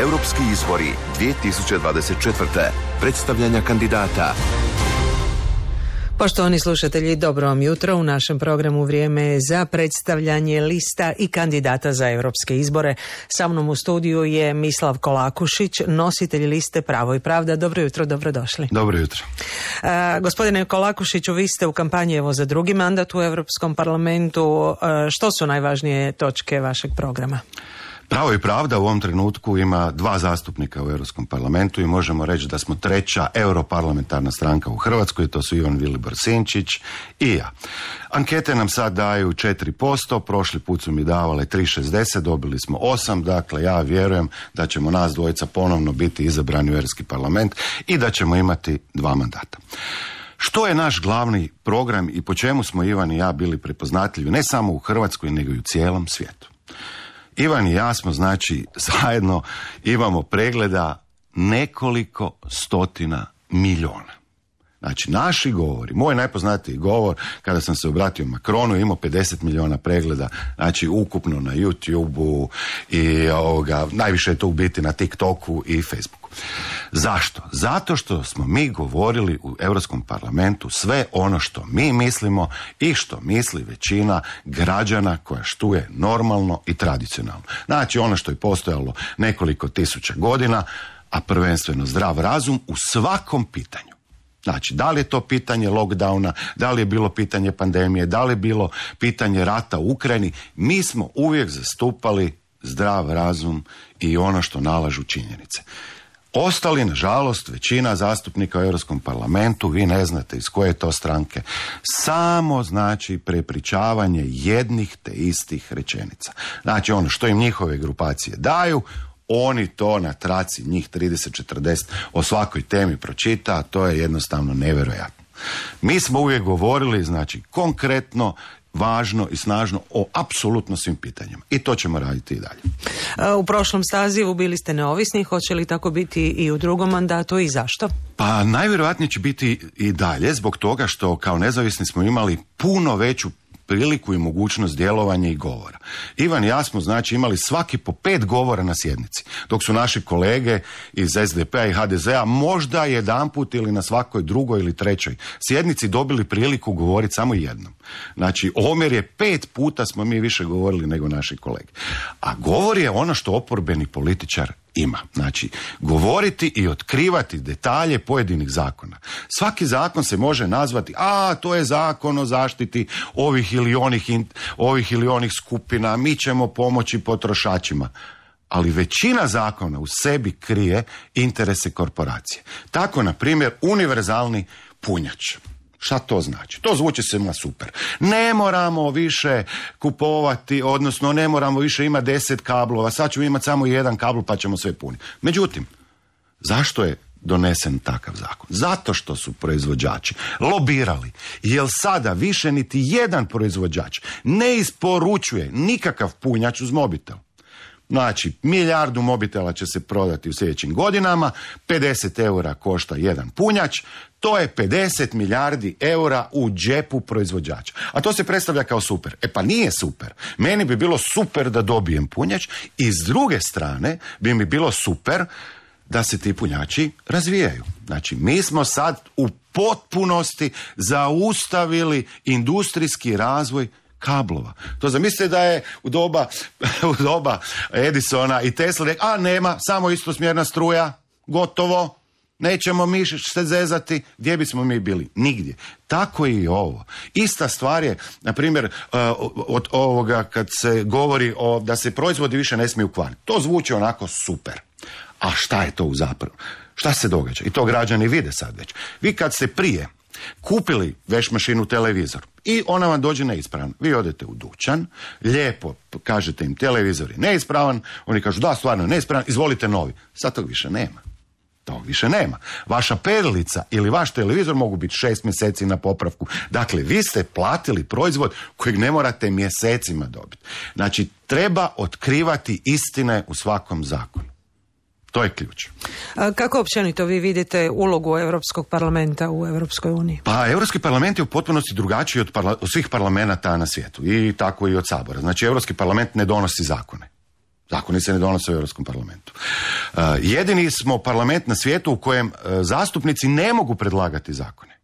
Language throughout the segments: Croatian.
Europski izbori 2024. Predstavljanja kandidata. Poštovani slušatelji, dobro vam jutro. U našem programu vrijeme je za predstavljanje lista i kandidata za europske izbore. Sa mnom u studiju je Mislav Kolakušić, nositelj liste Pravo i Pravda. Dobro jutro, dobrodošli. Dobro jutro. gospodine Kolakušiću, vi ste u kampanji evo za drugi mandat u Europskom parlamentu. što su najvažnije točke vašeg programa? Pravo i pravda u ovom trenutku ima dva zastupnika u Europskom parlamentu i možemo reći da smo treća europarlamentarna stranka u Hrvatskoj, to su Ivan Vilibor Sinčić i ja. Ankete nam sad daju 4%, prošli put su mi davale 3,60, dobili smo 8, dakle ja vjerujem da ćemo nas dvojica ponovno biti izabrani u Europski parlament i da ćemo imati dva mandata. Što je naš glavni program i po čemu smo Ivan i ja bili prepoznatljivi ne samo u Hrvatskoj nego i u cijelom svijetu? Ivan i ja smo, znači, zajedno imamo pregleda nekoliko stotina miliona. Znači, naši govori, moj najpoznatiji govor, kada sam se obratio Makronu, imao 50 milijuna pregleda, znači ukupno na youtube i ovoga, najviše je to u biti na TikToku i Facebooku. Zašto? Zato što smo mi govorili u Europskom parlamentu sve ono što mi mislimo i što misli većina građana koja štuje normalno i tradicionalno. Znači ono što je postojalo nekoliko tisuća godina, a prvenstveno zdrav razum u svakom pitanju. Znači, da li je to pitanje lockdowna, da li je bilo pitanje pandemije, da li je bilo pitanje rata u Ukrajini, mi smo uvijek zastupali zdrav razum i ono što nalažu činjenice. Ostali, nažalost, većina zastupnika u Europskom parlamentu, vi ne znate iz koje to stranke, samo znači prepričavanje jednih te istih rečenica. Znači ono što im njihove grupacije daju, oni to na traci njih 30-40 o svakoj temi pročita, a to je jednostavno nevjerojatno. Mi smo uvijek govorili, znači, konkretno važno i snažno o apsolutno svim pitanjima. I to ćemo raditi i dalje. U prošlom stazivu bili ste neovisni, hoće li tako biti i u drugom mandatu i zašto? Pa najvjerojatnije će biti i dalje zbog toga što kao nezavisni smo imali puno veću priliku i mogućnost djelovanja i govora. Ivan i ja smo znači imali svaki po pet govora na sjednici, dok su naši kolege iz SDP-a i HDZ-a možda jedanput ili na svakoj drugoj ili trećoj sjednici dobili priliku govoriti samo jednom. Znači, omjer je pet puta smo mi više govorili nego naši kolege. A govor je ono što oporbeni političar ima. Znači, govoriti i otkrivati detalje pojedinih zakona. Svaki zakon se može nazvati, a to je zakon o zaštiti ovih ili onih, ovih ili onih skupina, mi ćemo pomoći potrošačima. Ali većina zakona u sebi krije interese korporacije. Tako, na primjer, univerzalni punjač. Šta to znači? To zvuči na super. Ne moramo više kupovati, odnosno ne moramo više imati deset kablova, sad ćemo imati samo jedan kabl pa ćemo sve puniti. Međutim, zašto je donesen takav zakon? Zato što su proizvođači lobirali. Jer sada više niti jedan proizvođač ne isporučuje nikakav punjač uz mobitel. Znači, milijardu mobitela će se prodati u sljedećim godinama, 50 eura košta jedan punjač, to je 50 milijardi eura u džepu proizvođača. A to se predstavlja kao super. E pa nije super. Meni bi bilo super da dobijem punjač i s druge strane bi mi bilo super da se ti punjači razvijaju. Znači, mi smo sad u potpunosti zaustavili industrijski razvoj kablova. To zamislite da je u doba, Edisona i Tesla a nema, samo istosmjerna struja, gotovo, nećemo mi se zezati, gdje bismo mi bili? Nigdje. Tako je i ovo. Ista stvar je, na primjer, e, od ovoga kad se govori o, da se proizvodi više ne smiju kvariti. To zvuči onako super. A šta je to u zapravo? Šta se događa? I to građani vide sad već. Vi kad ste prije kupili veš mašinu televizor i ona vam dođe neispravan. Vi odete u dućan, lijepo kažete im televizor je neispravan, oni kažu da stvarno je neispravan, izvolite novi. Sad tog više nema. Tog više nema. Vaša perlica ili vaš televizor mogu biti šest mjeseci na popravku. Dakle, vi ste platili proizvod kojeg ne morate mjesecima dobiti. Znači, treba otkrivati istine u svakom zakonu. To je ključ. kako općenito vi vidite ulogu Europskog parlamenta u Europskoj uniji? Pa Europski parlament je u potpunosti drugačiji od, svih parlamenta na svijetu i tako i od sabora. Znači Europski parlament ne donosi zakone. Zakoni se ne donose u Europskom parlamentu. E, jedini smo parlament na svijetu u kojem e, zastupnici ne mogu predlagati zakone.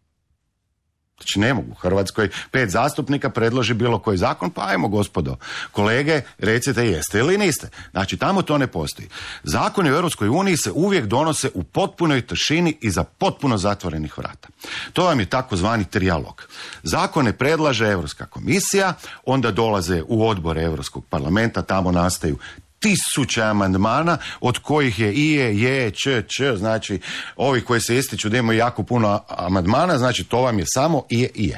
Znači ne mogu u Hrvatskoj pet zastupnika predloži bilo koji zakon, pa ajmo gospodo, kolege, recite jeste ili niste. Znači tamo to ne postoji. Zakoni u Europskoj uniji se uvijek donose u potpunoj tršini i za potpuno zatvorenih vrata. To vam je takozvani trijalog. Zakone predlaže Europska komisija, onda dolaze u odbor Europskog parlamenta, tamo nastaju tisuća amandmana od kojih je i je, č, č, znači ovi koji se ističu da imaju jako puno amandmana, znači to vam je samo i je,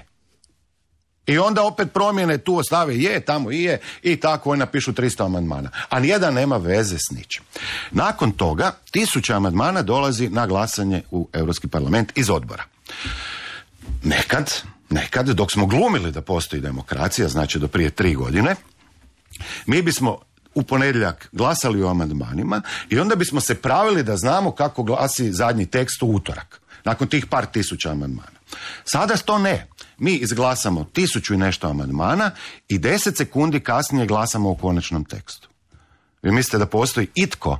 i onda opet promjene tu ostave je, tamo i je i tako oni napišu 300 amandmana. A nijedan nema veze s ničim. Nakon toga tisuća amandmana dolazi na glasanje u Europski parlament iz odbora. Nekad, nekad dok smo glumili da postoji demokracija, znači do prije tri godine, mi bismo u ponedjeljak glasali o amandmanima i onda bismo se pravili da znamo kako glasi zadnji tekst u utorak. Nakon tih par tisuća amandmana. Sada to ne. Mi izglasamo tisuću i nešto amandmana i deset sekundi kasnije glasamo o konačnom tekstu. Vi mislite da postoji itko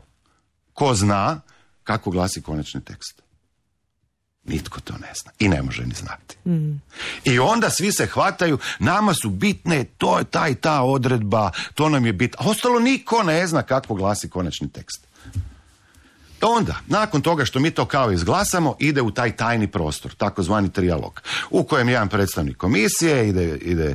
ko zna kako glasi konačni tekst. Nitko to ne zna i ne može ni znati. I onda svi se hvataju, nama su bitne to, ta i ta odredba, to nam je bitno. A ostalo niko ne zna kako glasi konačni tekst. Onda, nakon toga što mi to kao izglasamo, ide u taj tajni prostor, takozvani trijalog, u kojem jedan predstavnik komisije, ide, ide e,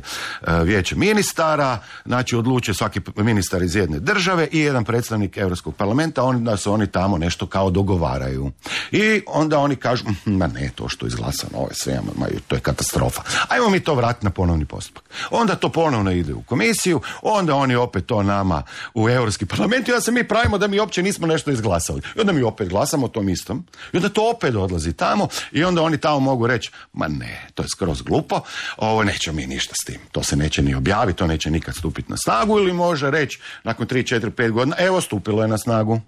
vijeće ministara, znači odlučuje svaki ministar iz jedne države i jedan predstavnik Europskog parlamenta, onda se oni tamo nešto kao dogovaraju. I onda oni kažu, hm, ma ne, to što je izglasano, ovo je sve, ma, to je katastrofa. Ajmo mi to vratiti na ponovni postupak. Onda to ponovno ide u komisiju, onda oni opet to nama u Europski parlament i onda se mi pravimo da mi uopće nismo nešto izglasali. I onda mi opet glasamo o tom istom i onda to opet odlazi tamo i onda oni tamo mogu reći, ma ne, to je skroz glupo, ovo nećemo mi ništa s tim, to se neće ni objaviti, to neće nikad stupiti na snagu ili može reći nakon 3, 4, 5 godina, evo stupilo je na snagu.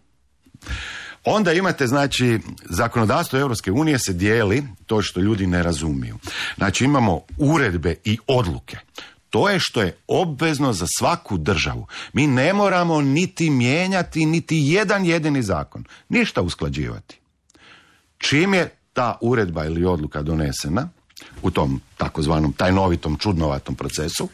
Onda imate, znači, zakonodavstvo Europske unije se dijeli to što ljudi ne razumiju. Znači, imamo uredbe i odluke. To je što je obvezno za svaku državu. Mi ne moramo niti mijenjati niti jedan jedini zakon. Ništa usklađivati. Čim je ta uredba ili odluka donesena u tom takozvanom tajnovitom, čudnovatom procesu,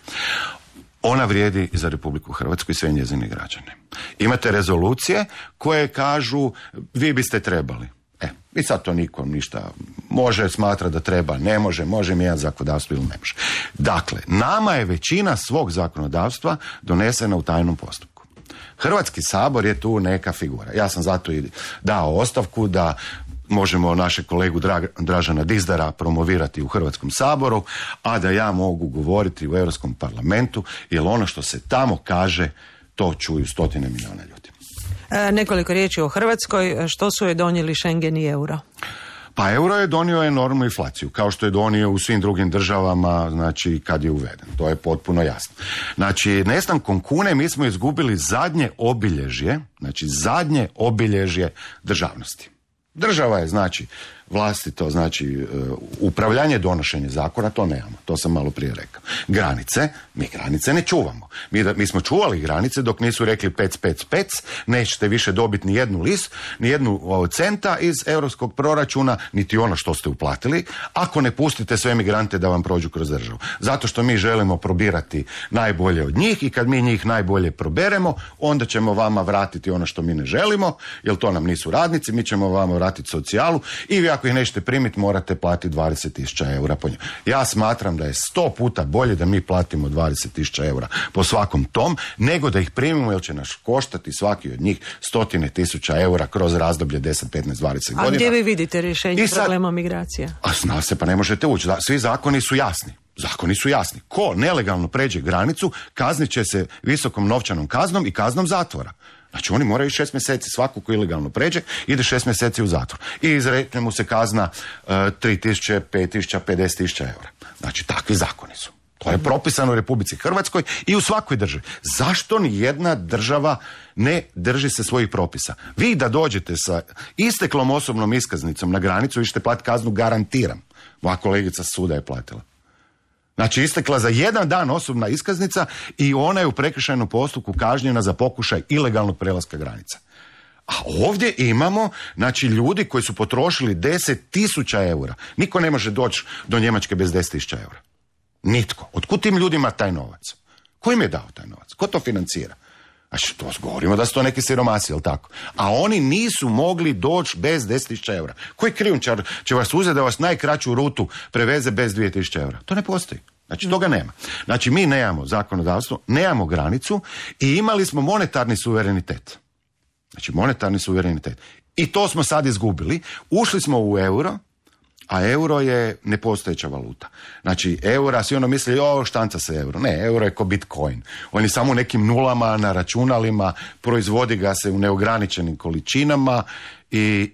ona vrijedi i za Republiku Hrvatsku i sve njezine građane. Imate rezolucije koje kažu vi biste trebali. E, I sad to nikom ništa može, smatra da treba, ne može, može mijenjati zakonodavstvo ili ne može. Dakle, nama je većina svog zakonodavstva donesena u tajnom postupku. Hrvatski sabor je tu neka figura. Ja sam zato i dao ostavku da možemo našeg kolegu Dražana Dizdara promovirati u Hrvatskom saboru, a da ja mogu govoriti u Europskom parlamentu, jer ono što se tamo kaže, to čuju stotine milijuna ljudi. E, nekoliko riječi o Hrvatskoj. E, što su je donijeli Schengen i euro? Pa euro je donio enormnu inflaciju, kao što je donio u svim drugim državama, znači kad je uveden. To je potpuno jasno. Znači, nestankom kune mi smo izgubili zadnje obilježje, znači zadnje obilježje državnosti. Država je, znači, vlastito, znači e, upravljanje, donošenje zakona, to nemamo. To sam malo prije rekao. Granice, mi granice ne čuvamo. Mi, mi smo čuvali granice dok nisu rekli pec, pec, pec, nećete više dobiti ni jednu lis, ni jednu centa iz europskog proračuna, niti ono što ste uplatili, ako ne pustite sve migrante da vam prođu kroz državu. Zato što mi želimo probirati najbolje od njih i kad mi njih najbolje proberemo, onda ćemo vama vratiti ono što mi ne želimo, jer to nam nisu radnici, mi ćemo vama vratiti socijalu i vi ako ih nećete primiti, morate platiti 20.000 eura po njoj. Ja smatram da je sto puta bolje da mi platimo 20.000 eura po svakom tom, nego da ih primimo, jer će nas koštati svaki od njih stotine tisuća eura kroz razdoblje 10, 15, 20 godina. A gdje vi vidite rješenje sad, problema migracija? A zna se, pa ne možete ući. Svi zakoni su jasni. Zakoni su jasni. Ko nelegalno pređe granicu, kaznit će se visokom novčanom kaznom i kaznom zatvora. Znači oni moraju šest mjeseci, svako ko ilegalno pređe, ide šest mjeseci u zatvor. I izrekne mu se kazna e, tri tisuće, pet eura. Znači takvi zakoni su. To je propisano u Republici Hrvatskoj i u svakoj državi. Zašto ni jedna država ne drži se svojih propisa? Vi da dođete sa isteklom osobnom iskaznicom na granicu, vi ćete platiti kaznu, garantiram. Moja kolegica suda je platila. Znači istekla za jedan dan osobna iskaznica i ona je u prekršajnom postupku kažnjena za pokušaj ilegalnog prelaska granica. A ovdje imamo, znači, ljudi koji su potrošili 10.000 tisuća eura. Niko ne može doći do Njemačke bez 10 tisuća eura. Nitko. Otkud tim ljudima taj novac? Ko im je dao taj novac? Ko to financira? Znači, to govorimo da su to neki siromasi, jel tako? A oni nisu mogli doći bez 10.000 eura. Koji krijumčar će vas uzeti da vas najkraću rutu preveze bez 2.000 eura? To ne postoji. Znači, toga nema. Znači, mi nemamo zakonodavstvo, nemamo granicu i imali smo monetarni suverenitet. Znači, monetarni suverenitet. I to smo sad izgubili. Ušli smo u euro, a euro je nepostojeća valuta. Znači, eura, svi ono misli, o, štanca se euro. Ne, euro je kao bitcoin. On je samo nekim nulama na računalima, proizvodi ga se u neograničenim količinama i,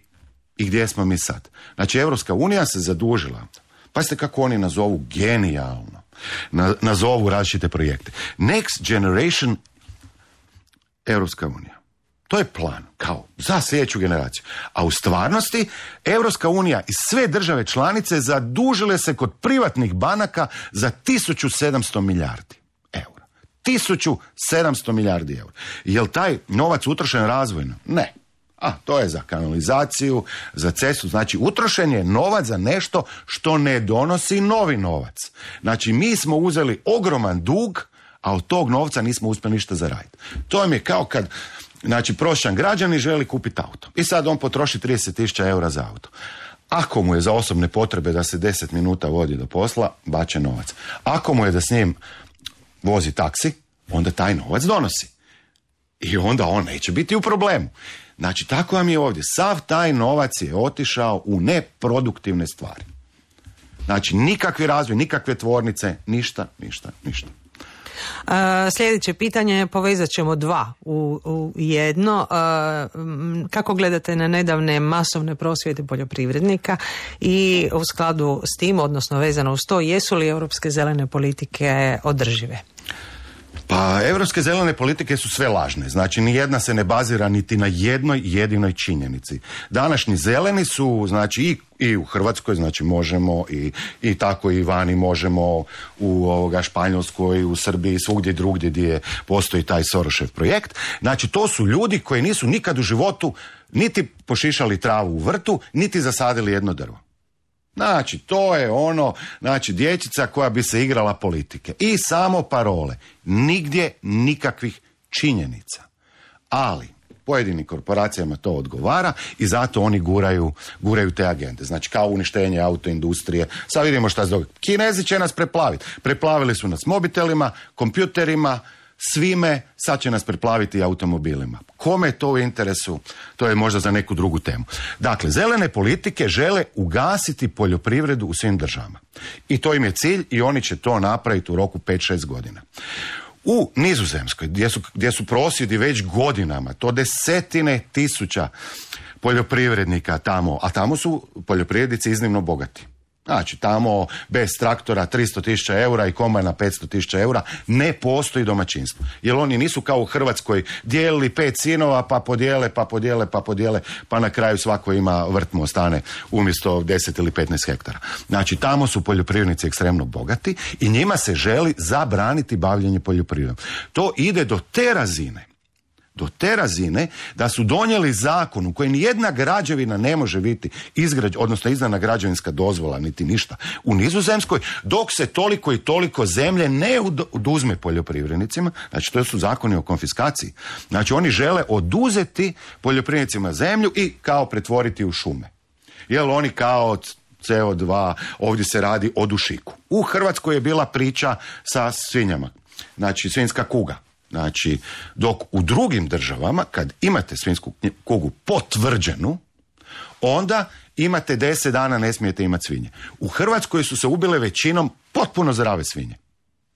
i gdje smo mi sad? Znači, Europska unija se zadužila. Pazite kako oni nazovu genijalno. Na, nazovu različite projekte. Next Generation Europska unija. To je plan, kao, za sljedeću generaciju. A u stvarnosti, Europska unija i sve države članice zadužile se kod privatnih banaka za 1700 milijardi eura. 1700 milijardi eura. Jel taj novac utrošen razvojno? Ne. A, to je za kanalizaciju, za cestu. Znači, utrošen je novac za nešto što ne donosi novi novac. Znači, mi smo uzeli ogroman dug, a od tog novca nismo uspjeli ništa zaraditi. To mi je kao kad Znači, prošan građani želi kupiti auto. I sad on potroši 30.000 eura za auto. Ako mu je za osobne potrebe da se 10 minuta vodi do posla, bače novac. Ako mu je da s njim vozi taksi, onda taj novac donosi. I onda on neće biti u problemu. Znači, tako vam je ovdje. Sav taj novac je otišao u neproduktivne stvari. Znači, nikakvi razvoj, nikakve tvornice, ništa, ništa, ništa sljedeće pitanje povezat ćemo dva u, jedno. kako gledate na nedavne masovne prosvjede poljoprivrednika i u skladu s tim, odnosno vezano uz to, jesu li europske zelene politike održive? Pa europske zelene politike su sve lažne. Znači, ni jedna se ne bazira niti na jednoj jedinoj činjenici. Današnji zeleni su, znači, i i u Hrvatskoj, znači možemo i, i tako i vani možemo u ovoga Španjolskoj, u Srbiji, svugdje drugdje gdje postoji taj Sorošev projekt. Znači to su ljudi koji nisu nikad u životu niti pošišali travu u vrtu, niti zasadili jedno drvo. Znači, to je ono, znači, dječica koja bi se igrala politike. I samo parole. Nigdje nikakvih činjenica. Ali, pojedinim korporacijama to odgovara i zato oni guraju, guraju te agende. Znači kao uništenje autoindustrije. Sad vidimo šta se Kinezi će nas preplaviti. Preplavili su nas mobitelima, kompjuterima, svime, sad će nas preplaviti automobilima. Kome je to u interesu? To je možda za neku drugu temu. Dakle, zelene politike žele ugasiti poljoprivredu u svim državama. I to im je cilj i oni će to napraviti u roku 5-6 godina. U Nizozemskoj, gdje su, gdje već godinama, to desetine tisuća poljoprivrednika tamo, a tamo su poljoprivrednici iznimno bogati. Znači, tamo bez traktora 300.000 tisuća eura i kombajna 500 tisuća eura ne postoji domaćinstvo. Jer oni nisu kao u Hrvatskoj dijelili pet sinova, pa podijele, pa podijele, pa podijele, pa na kraju svako ima vrtmo, stane ostane umjesto 10 ili 15 hektara. Znači, tamo su poljoprivrednici ekstremno bogati i njima se želi zabraniti bavljenje poljoprivredom. To ide do te razine do te razine da su donijeli zakon u kojem jedna građevina ne može biti izgrađ, odnosno izdana građevinska dozvola niti ništa u Nizozemskoj dok se toliko i toliko zemlje ne oduzme poljoprivrednicima, znači to su zakoni o konfiskaciji. Znači oni žele oduzeti poljoprivrednicima zemlju i kao pretvoriti u šume. Jel oni kao CO2, ovdje se radi o dušiku. U Hrvatskoj je bila priča sa svinjama, znači svinjska kuga Znači, dok u drugim državama, kad imate svinjsku kugu potvrđenu, onda imate deset dana ne smijete imati svinje. U Hrvatskoj su se ubile većinom potpuno zdrave svinje.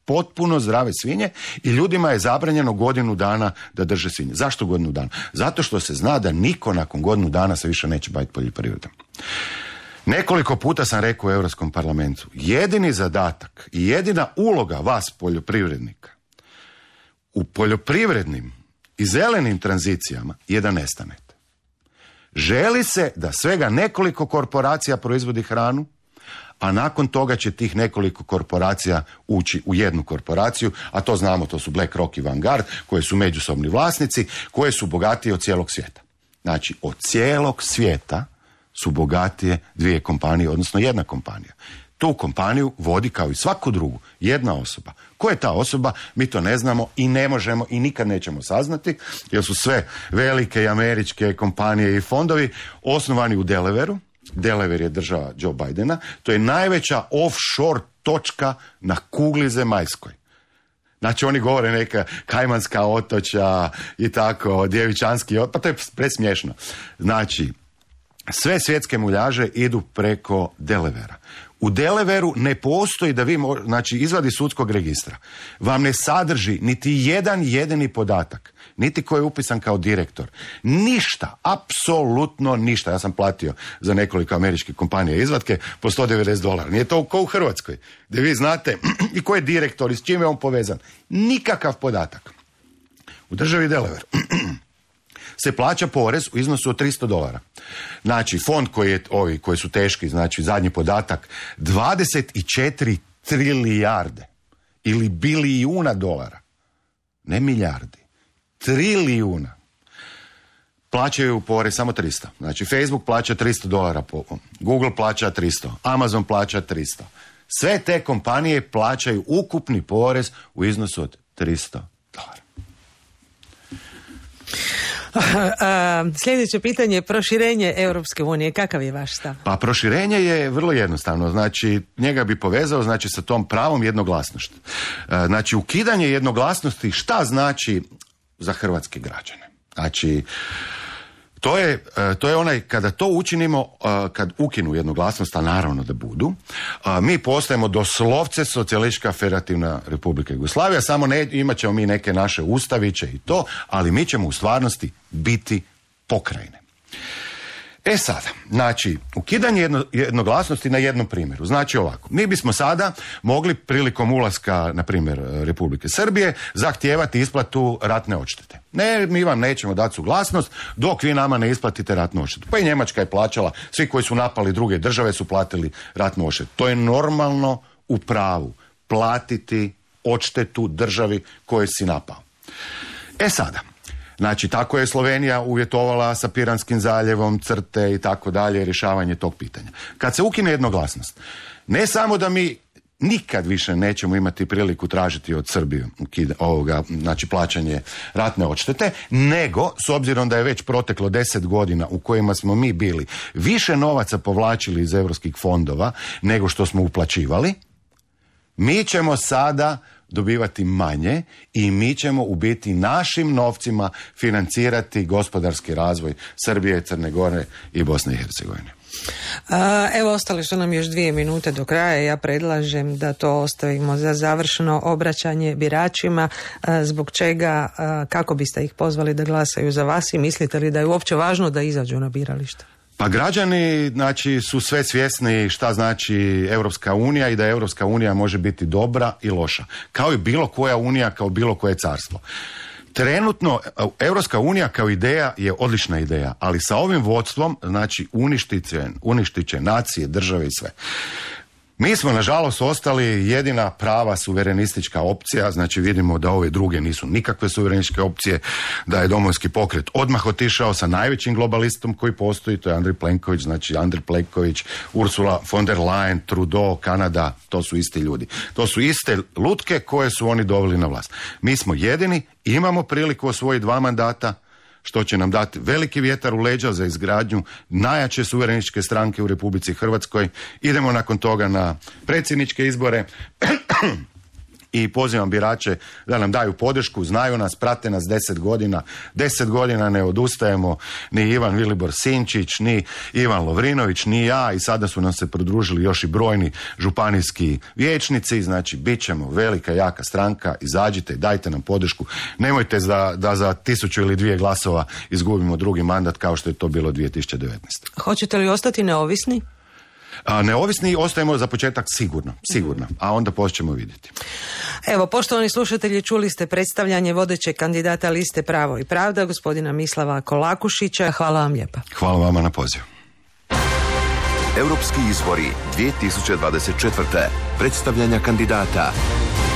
Potpuno zdrave svinje i ljudima je zabranjeno godinu dana da drže svinje. Zašto godinu dana? Zato što se zna da niko nakon godinu dana se više neće baviti poljoprivredom. Nekoliko puta sam rekao u Europskom parlamentu, jedini zadatak i jedina uloga vas poljoprivrednika u poljoprivrednim i zelenim tranzicijama je da nestanete. Želi se da svega nekoliko korporacija proizvodi hranu, a nakon toga će tih nekoliko korporacija ući u jednu korporaciju, a to znamo, to su BlackRock i Vanguard, koje su međusobni vlasnici, koje su bogatije od cijelog svijeta. Znači, od cijelog svijeta su bogatije dvije kompanije, odnosno jedna kompanija. Tu kompaniju vodi kao i svaku drugu jedna osoba. Ko je ta osoba? Mi to ne znamo i ne možemo i nikad nećemo saznati, jer su sve velike i američke kompanije i fondovi osnovani u Deliveru. Deliver je država Joe Bidena. To je najveća offshore točka na kugli zemaljskoj. Znači oni govore neka kajmanska otoča i tako, djevičanski pa to je presmiješno. Znači, sve svjetske muljaže idu preko Delevera. U Deleveru ne postoji da vi, znači izvadi sudskog registra, vam ne sadrži niti jedan jedini podatak, niti ko je upisan kao direktor. Ništa, apsolutno ništa. Ja sam platio za nekoliko američkih kompanija izvatke po 190 dolara. Nije to kao u Hrvatskoj, gdje vi znate i ko je direktor i s čime je on povezan. Nikakav podatak. U državi Delever se plaća porez u iznosu od 300 dolara. Znači, fond koji je, ovi koji su teški, znači zadnji podatak, 24 trilijarde ili bilijuna dolara, ne milijardi, trilijuna plaćaju porez samo 300. Znači, Facebook plaća 300 dolara po Google plaća 300, Amazon plaća 300. Sve te kompanije plaćaju ukupni porez u iznosu od 300 dolara. Sljedeće pitanje je proširenje Europske unije. Kakav je vaš stav? Pa proširenje je vrlo jednostavno. Znači, njega bi povezao znači, sa tom pravom jednoglasnošću e, Znači, ukidanje jednoglasnosti šta znači za hrvatske građane? Znači, to je, e, to je onaj, kada to učinimo, e, kad ukinu jednoglasnost, a naravno da budu, mi postajemo doslovce socijalistička federativna republika Jugoslavija, samo ne, imat ćemo mi neke naše ustaviće i to, ali mi ćemo u stvarnosti biti pokrajine. E sada, znači, ukidanje jednoglasnosti na jednom primjeru. Znači ovako, mi bismo sada mogli prilikom ulaska, na primjer, e, Republike Srbije, zahtijevati isplatu ratne odštete. Ne, mi vam nećemo dati suglasnost dok vi nama ne isplatite ratnu odštetu. Pa i Njemačka je plaćala, svi koji su napali druge države su platili ratnu odštetu. To je normalno u pravu platiti odštetu državi koje si napao. E sada, Znači, tako je Slovenija uvjetovala sa Piranskim zaljevom, crte i tako dalje, rješavanje tog pitanja. Kad se ukine jednoglasnost, ne samo da mi nikad više nećemo imati priliku tražiti od Srbije ovoga, znači plaćanje ratne odštete, nego, s obzirom da je već proteklo deset godina u kojima smo mi bili više novaca povlačili iz europskih fondova nego što smo uplaćivali, mi ćemo sada dobivati manje i mi ćemo u biti našim novcima financirati gospodarski razvoj Srbije, Crne Gore i Bosne i Hercegovine. evo ostali su nam još dvije minute do kraja. Ja predlažem da to ostavimo za završno obraćanje biračima. zbog čega, kako biste ih pozvali da glasaju za vas i mislite li da je uopće važno da izađu na biralište? Pa građani znači, su sve svjesni šta znači Europska unija i da Europska unija može biti dobra i loša. Kao i bilo koja unija, kao bilo koje carstvo. Trenutno, e, Europska unija kao ideja je odlična ideja, ali sa ovim vodstvom, znači, uništit će, će nacije, države i sve. Mi smo, nažalost, ostali jedina prava suverenistička opcija, znači vidimo da ove druge nisu nikakve suverenističke opcije, da je domovinski pokret odmah otišao sa najvećim globalistom koji postoji, to je Andrej Plenković, znači Andrej Plenković, Ursula von der Leyen, Trudeau, Kanada, to su isti ljudi. To su iste lutke koje su oni doveli na vlast. Mi smo jedini, imamo priliku osvojiti dva mandata, što će nam dati veliki vjetar u leđa za izgradnju najjače suvereničke stranke u Republici Hrvatskoj. Idemo nakon toga na predsjedničke izbore. i pozivam birače da nam daju podršku, znaju nas, prate nas deset godina, deset godina ne odustajemo ni Ivan Vilibor Sinčić, ni Ivan Lovrinović, ni ja i sada su nam se pridružili još i brojni županijski vijećnici, znači bit ćemo velika, jaka stranka, izađite, dajte nam podršku, nemojte da, da za tisuću ili dvije glasova izgubimo drugi mandat kao što je to bilo 2019. Hoćete li ostati neovisni? A neovisni ostajemo za početak sigurno, sigurno, a onda poćemo vidjeti. Evo, poštovani slušatelji, čuli ste predstavljanje vodećeg kandidata liste Pravo i Pravda, gospodina Mislava Kolakušića. Hvala vam lijepa. Hvala vama na poziv. Europski izbori 2024. Predstavljanja kandidata.